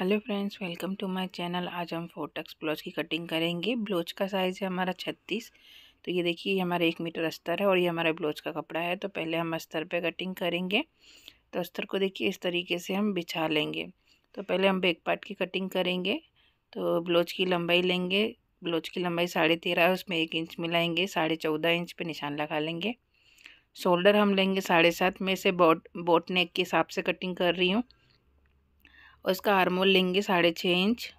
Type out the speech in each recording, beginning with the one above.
hello friends welcome to my channel आज हम four tucks blouse की कटिंग करेंगे ब्लाउज का साइज़ है हमारा छत्तीस तो ये देखिए ये हमारा एक मीटर अस्तर है और ये हमारा ब्लाउज का कपड़ा है तो पहले हम अस्तर पे कटिंग करेंगे तो अस्तर को देखिए इस तरीके से हम बिछा लेंगे तो पहले हम बैक पार्ट की कटिंग करेंगे तो ब्लाउज की लंबाई लेंगे ब्लाउज की लंबाई साढ़े तेरह है उसमें एक इंच मिलाएंगे साढ़े चौदह इंच पर निशान लगा लेंगे शोल्डर हम लेंगे साढ़े सात में से बोट बोट नेक के हिसाब से कटिंग कर रही हूँ और इसका हारमोल लेंगे साढ़े छः इंच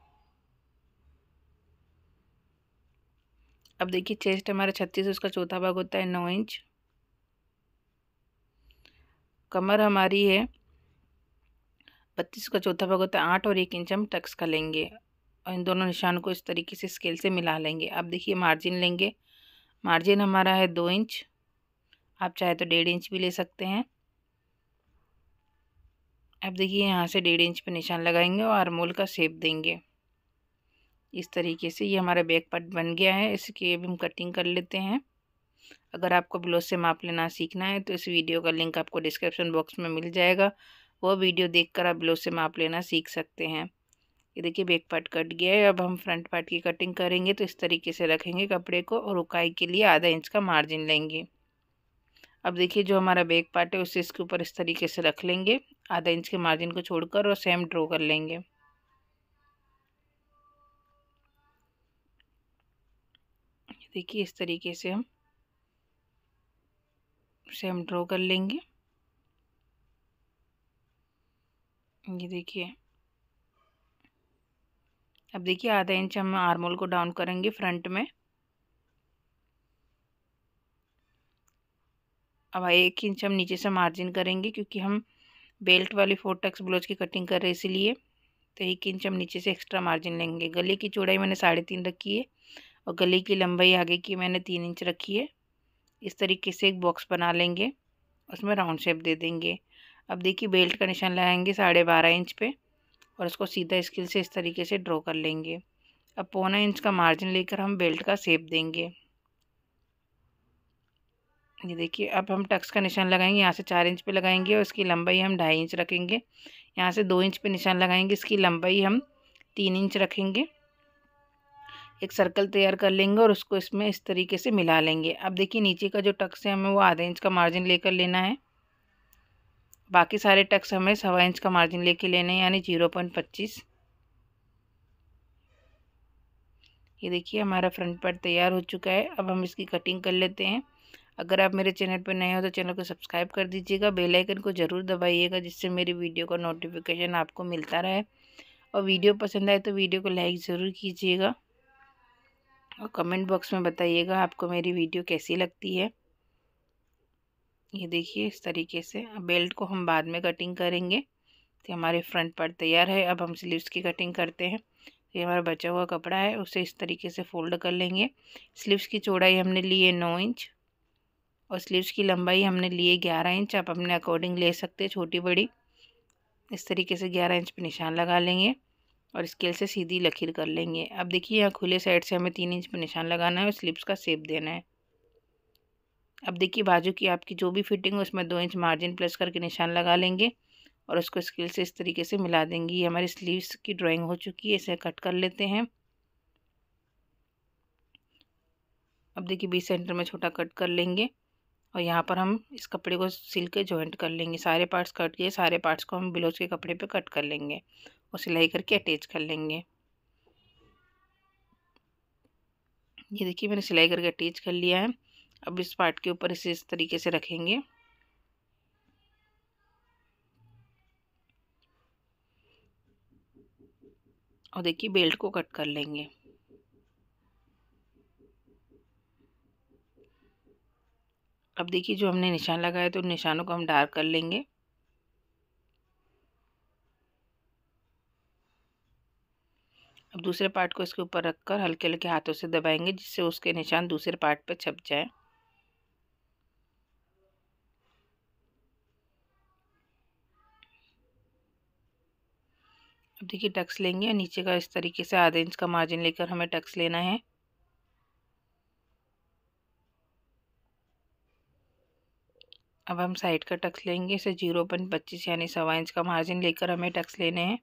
अब देखिए चेस्ट हमारा छत्तीस उसका चौथा भाग होता है नौ इंच कमर हमारी है बत्तीस का चौथा भाग होता है आठ और एक इंच हम टक्स का लेंगे और इन दोनों निशान को इस तरीके से स्केल से मिला लेंगे आप देखिए मार्जिन लेंगे मार्जिन हमारा है दो इंच आप चाहे तो डेढ़ इंच भी ले सकते हैं अब देखिए यहाँ से डेढ़ इंच पे निशान लगाएंगे और अरमोल का सेप देंगे इस तरीके से ये हमारा बैक पार्ट बन गया है इसकी अब हम कटिंग कर लेते हैं अगर आपको ब्लाउज से माप लेना सीखना है तो इस वीडियो का लिंक आपको डिस्क्रिप्शन बॉक्स में मिल जाएगा वो वीडियो देख आप ब्लाउज से माप लेना सीख सकते हैं ये देखिए बैक पार्ट कट गया है अब हम फ्रंट पार्ट की कटिंग करेंगे तो इस तरीके से रखेंगे कपड़े को और उकाई के लिए आधा इंच का मार्जिन लेंगे अब देखिए जो हमारा बैक पार्ट है उसे इसके ऊपर इस तरीके से रख लेंगे आधा इंच के मार्जिन को छोड़कर और सेम ड्रॉ कर लेंगे देखिए इस तरीके से हम सेम ड्रॉ कर लेंगे ये देखिए अब देखिए आधा इंच हम आर्मोल को डाउन करेंगे फ्रंट में अब एक इंच हम नीचे से मार्जिन करेंगे क्योंकि हम बेल्ट वाली फोर टक्स ब्लाउज की कटिंग कर रहे हैं इसीलिए तो एक इंच हम नीचे से एक्स्ट्रा मार्जिन लेंगे गले की चौड़ाई मैंने साढ़े तीन रखी है और गले की लंबाई आगे की मैंने तीन इंच रखी है इस तरीके से एक बॉक्स बना लेंगे उसमें राउंड शेप दे देंगे अब देखिए बेल्ट का निशान लगाएंगे साढ़े बारह इंच पे और उसको सीधा स्किल से इस तरीके से ड्रॉ कर लेंगे अब पौना इंच का मार्जिन लेकर हम बेल्ट का सेप देंगे ये देखिए अब हम टक्स का निशान लगाएंगे यहाँ से चार इंच पे लगाएंगे और इसकी लंबाई हम ढाई इंच रखेंगे यहाँ से दो इंच पे निशान लगाएंगे इसकी लंबाई हम तीन इंच रखेंगे एक सर्कल तैयार कर लेंगे और उसको इसमें इस तरीके से मिला लेंगे अब देखिए नीचे का जो टक्स है हमें वो आधा इंच का मार्जिन लेकर लेना है बाकी सारे टक्स हमें सवा इंच का मार्जिन ले लेना है यानी जीरो पॉइंट पच्चीस ये देखिए हमारा फ्रंट पार्ट तैयार हो चुका है अब हम इसकी कटिंग कर लेते हैं अगर आप मेरे चैनल पर नए हो तो चैनल को सब्सक्राइब कर दीजिएगा बेल आइकन को ज़रूर दबाइएगा जिससे मेरी वीडियो का नोटिफिकेशन आपको मिलता रहे और वीडियो पसंद आए तो वीडियो को लाइक ज़रूर कीजिएगा और कमेंट बॉक्स में बताइएगा आपको मेरी वीडियो कैसी लगती है ये देखिए इस तरीके से बेल्ट को हम बाद में कटिंग करेंगे तो हमारे फ्रंट पार्ट तैयार है अब हम स्लीव्स की कटिंग करते हैं ये हमारा बचा हुआ कपड़ा है उसे इस तरीके से फोल्ड कर लेंगे स्लीव्स की चौड़ाई हमने ली है नौ इंच और स्लीव्स की लंबाई हमने लिए ग्यारह इंच आप अपने अकॉर्डिंग ले सकते हैं छोटी बड़ी इस तरीके से ग्यारह इंच पे निशान लगा लेंगे और स्केल से सीधी लकीर कर लेंगे अब देखिए यहाँ खुले साइड से हमें तीन इंच पर निशान लगाना है और स्लीव्स का सेप देना है अब देखिए बाजू की आपकी जो भी फिटिंग है उसमें दो इंच मार्जिन प्लस करके निशान लगा लेंगे और उसको स्केल से इस तरीके से मिला देंगे ये हमारी स्लीव्स की ड्राइंग हो चुकी है इसे कट कर लेते हैं अब देखिए बीस सेंटर में छोटा कट कर लेंगे और यहाँ पर हम इस कपड़े को सिल के जॉइंट कर लेंगे सारे पार्ट्स कट किए सारे पार्ट्स को हम ब्लाउज के कपड़े पे कट कर लेंगे और सिलाई करके अटैच कर लेंगे ये देखिए मैंने सिलाई करके अटैच कर लिया है अब इस पार्ट के ऊपर इसे इस तरीके से रखेंगे और देखिए बेल्ट को कट कर लेंगे अब देखिए जो हमने निशान लगाया तो निशानों को हम डार्क कर लेंगे अब दूसरे पार्ट को इसके ऊपर रखकर हल्के हल्के हाथों से दबाएंगे जिससे उसके निशान दूसरे पार्ट पर छप जाए अब देखिए टक्स लेंगे और नीचे का इस तरीके से आधे इंच का मार्जिन लेकर हमें टक्स लेना है अब हम साइड का टक्स लेंगे इसे जीरो पॉइंट पच्चीस यानी सवा इंच का मार्जिन लेकर हमें टक्स लेने हैं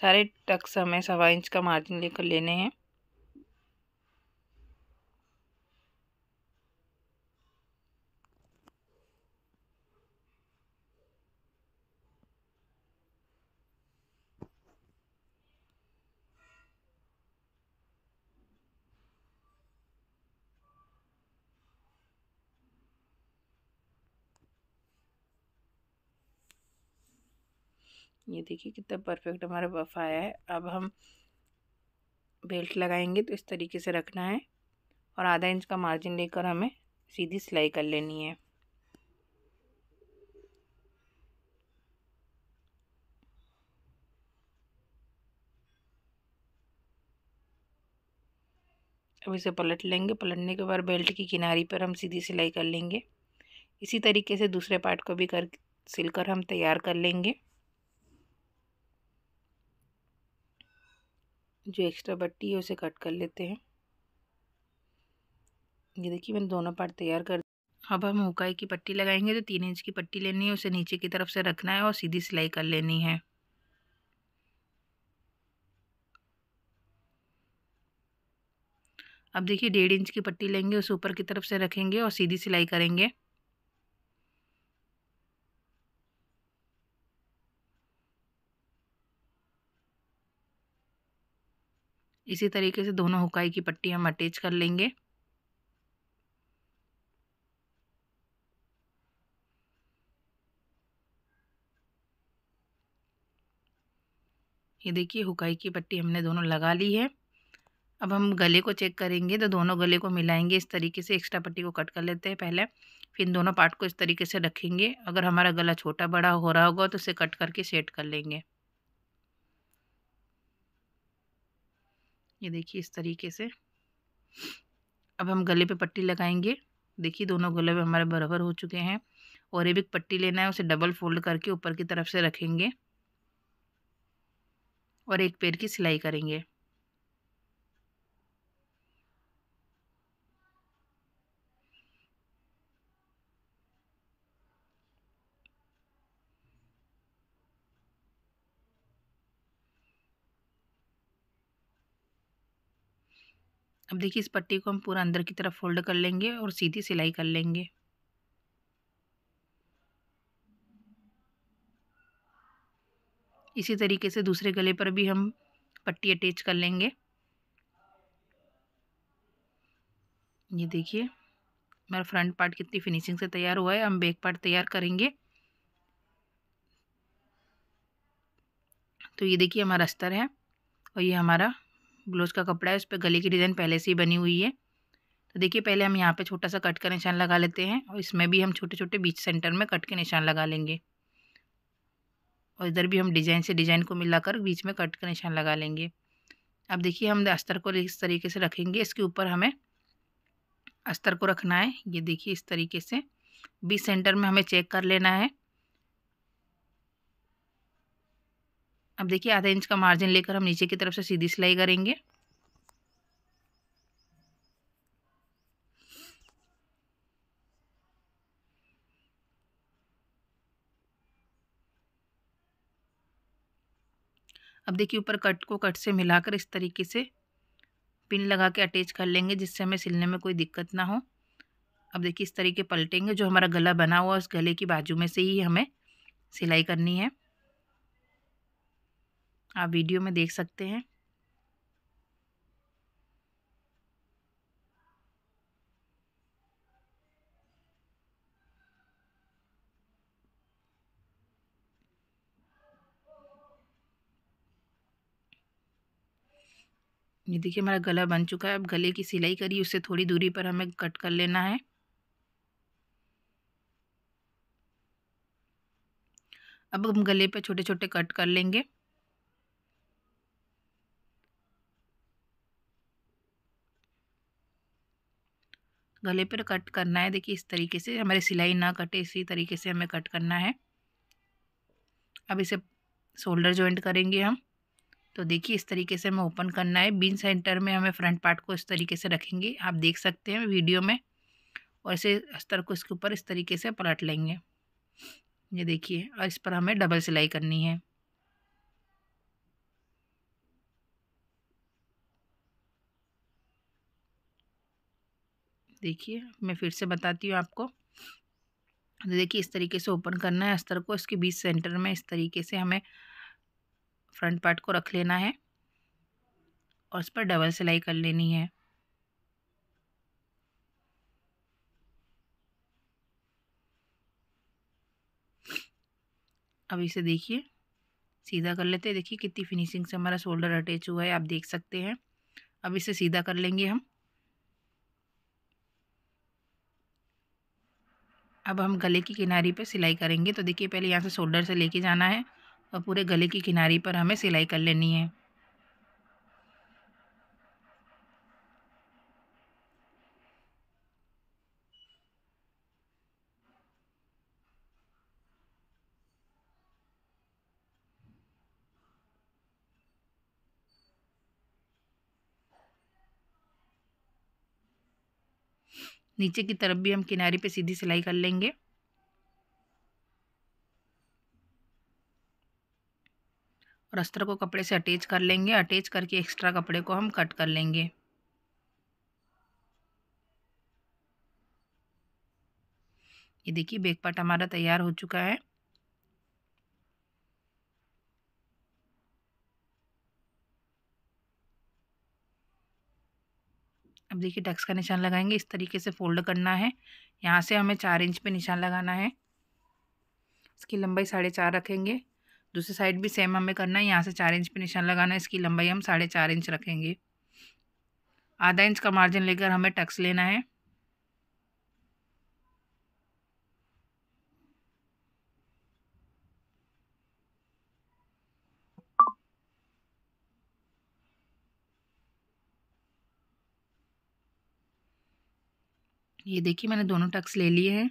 सारे टक्स हमें सवा इंच का मार्जिन लेकर लेने हैं ये देखिए कितना परफेक्ट हमारा बफ आया है अब हम बेल्ट लगाएंगे तो इस तरीके से रखना है और आधा इंच का मार्जिन लेकर हमें सीधी सिलाई कर लेनी है अब इसे पलट लेंगे पलटने के बाद बेल्ट की किनारी पर हम सीधी सिलाई कर लेंगे इसी तरीके से दूसरे पार्ट को भी कर सिलकर हम तैयार कर लेंगे जो एक्स्ट्रा बट्टी है उसे कट कर लेते हैं ये देखिए मैंने दोनों पार्ट तैयार कर अब हम उकाई की पट्टी लगाएंगे तो तीन इंच की पट्टी लेनी है उसे नीचे की तरफ से रखना है और सीधी सिलाई कर लेनी है अब देखिए डेढ़ इंच की पट्टी लेंगे उसे ऊपर की तरफ से रखेंगे और सीधी सिलाई करेंगे इसी तरीके से दोनों हुकाई की पट्टी हम अटैच कर लेंगे ये देखिए हुकाई की पट्टी हमने दोनों लगा ली है अब हम गले को चेक करेंगे तो दोनों गले को मिलाएंगे इस तरीके से एक्स्ट्रा पट्टी को कट कर लेते हैं पहले फिर दोनों पार्ट को इस तरीके से रखेंगे अगर हमारा गला छोटा बड़ा हो रहा होगा तो उसे कट करके सेट कर लेंगे ये देखिए इस तरीके से अब हम गले पे पट्टी लगाएंगे देखिए दोनों गले पे हमारे बराबर हो चुके हैं और एक पट्टी लेना है उसे डबल फोल्ड करके ऊपर की तरफ से रखेंगे और एक पैर की सिलाई करेंगे अब देखिए इस पट्टी को हम पूरा अंदर की तरफ फोल्ड कर लेंगे और सीधी सिलाई कर लेंगे इसी तरीके से दूसरे गले पर भी हम पट्टी अटैच कर लेंगे ये देखिए हमारा फ्रंट पार्ट कितनी फिनिशिंग से तैयार हुआ है हम बैक पार्ट तैयार करेंगे तो ये देखिए हमारा अस्तर है और ये हमारा ब्लाउज़ का कपड़ा है उस पर गले की डिज़ाइन पहले से ही बनी हुई है तो देखिए पहले हम यहाँ पे छोटा सा कट का निशान लगा लेते हैं और इसमें भी हम छोटे छोटे बीच सेंटर में कट के निशान लगा लेंगे और इधर भी हम डिज़ाइन से डिज़ाइन को मिलाकर बीच में कट का निशान लगा लेंगे अब देखिए हम अस्तर को इस तरीके से रखेंगे इसके ऊपर हमें अस्तर को रखना है ये देखिए इस तरीके से बीच सेंटर में हमें चेक कर लेना है अब देखिए आधा इंच का मार्जिन लेकर हम नीचे की तरफ से सीधी सिलाई करेंगे अब देखिए ऊपर कट को कट से मिलाकर इस तरीके से पिन लगा के अटैच कर लेंगे जिससे हमें सिलने में कोई दिक्कत ना हो अब देखिए इस तरीके पलटेंगे जो हमारा गला बना हुआ उस गले की बाजू में से ही हमें सिलाई करनी है आप वीडियो में देख सकते हैं ये देखिए हमारा गला बन चुका है अब गले की सिलाई करिए उससे थोड़ी दूरी पर हमें कट कर लेना है अब हम गले पे छोटे छोटे कट कर लेंगे गले पर कट करना है देखिए इस तरीके से हमारी सिलाई ना कटे इसी तरीके से हमें कट करना है अब इसे शोल्डर ज्वाइंट करेंगे हम तो देखिए इस तरीके से हमें ओपन करना है बीन सेंटर में हमें फ्रंट पार्ट को इस तरीके से रखेंगे आप देख सकते हैं वीडियो में और इसे अस्तर को इसके ऊपर इस तरीके से पलट लेंगे ये देखिए और इस पर हमें डबल सिलाई करनी है देखिए मैं फिर से बताती हूँ आपको तो देखिए इस तरीके से ओपन करना है अस्तर को इसके बीच सेंटर में इस तरीके से हमें फ्रंट पार्ट को रख लेना है और इस पर डबल सिलाई कर लेनी है अब इसे देखिए सीधा कर लेते हैं देखिए कितनी फिनिशिंग से हमारा शोल्डर अटैच हुआ है आप देख सकते हैं अब इसे सीधा कर लेंगे हम अब हम गले की किनारी पर सिलाई करेंगे तो देखिए पहले यहाँ से शोल्डर से लेके जाना है और पूरे गले की किनारी पर हमें सिलाई कर लेनी है नीचे की तरफ भी हम किनारे पे सीधी सिलाई कर लेंगे और अस्तर को कपड़े से अटैच कर लेंगे अटैच करके एक्स्ट्रा कपड़े को हम कट कर लेंगे ये देखिए बैक पार्ट हमारा तैयार हो चुका है देखिए टक्स का निशान लगाएंगे इस तरीके से फोल्ड करना है यहाँ से हमें चार इंच पे निशान लगाना है इसकी लंबाई साढ़े चार रखेंगे दूसरी साइड भी सेम हमें करना है यहाँ से चार इंच पे निशान लगाना है इसकी लंबाई हम साढ़े चार इंच रखेंगे आधा इंच का मार्जिन लेकर हमें टक्स लेना है ये देखिए मैंने दोनों टक्स ले लिए हैं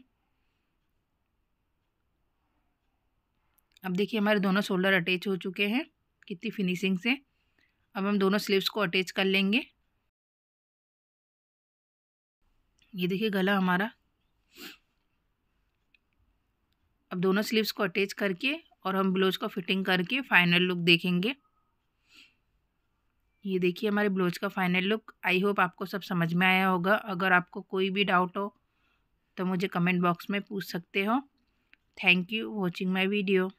अब देखिए हमारे दोनों शोल्डर अटैच हो चुके हैं कितनी फिनिशिंग से अब हम दोनों स्लीव्स को अटैच कर लेंगे ये देखिए गला हमारा अब दोनों स्लीव्स को अटैच करके और हम ब्लाउज का फिटिंग करके फाइनल लुक देखेंगे ये देखिए हमारे ब्लाउज का फाइनल लुक आई होप आपको सब समझ में आया होगा अगर आपको कोई भी डाउट हो तो मुझे कमेंट बॉक्स में पूछ सकते हो thank you watching my video